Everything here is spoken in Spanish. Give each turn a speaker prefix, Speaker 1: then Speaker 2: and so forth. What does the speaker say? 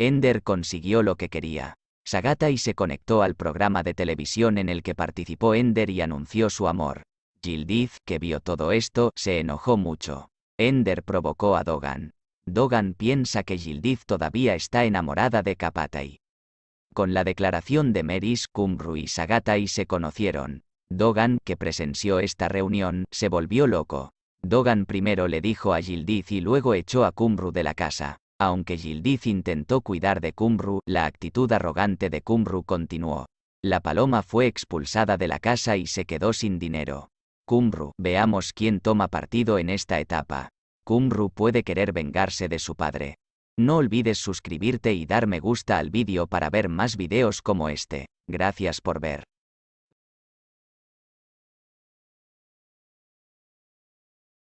Speaker 1: Ender consiguió lo que quería. Sagatai se conectó al programa de televisión en el que participó Ender y anunció su amor. Gildith, que vio todo esto, se enojó mucho. Ender provocó a Dogan. Dogan piensa que Gildith todavía está enamorada de Kapatai. Con la declaración de Meris, Kumru y Sagatai se conocieron. Dogan, que presenció esta reunión, se volvió loco. Dogan primero le dijo a Gildiz y luego echó a Kumru de la casa. Aunque Gildiz intentó cuidar de Kumru, la actitud arrogante de Kumru continuó. La paloma fue expulsada de la casa y se quedó sin dinero. Kumru, veamos quién toma partido en esta etapa. Kumru puede querer vengarse de su padre. No olvides suscribirte y dar me gusta al vídeo para ver más videos como este. Gracias por ver.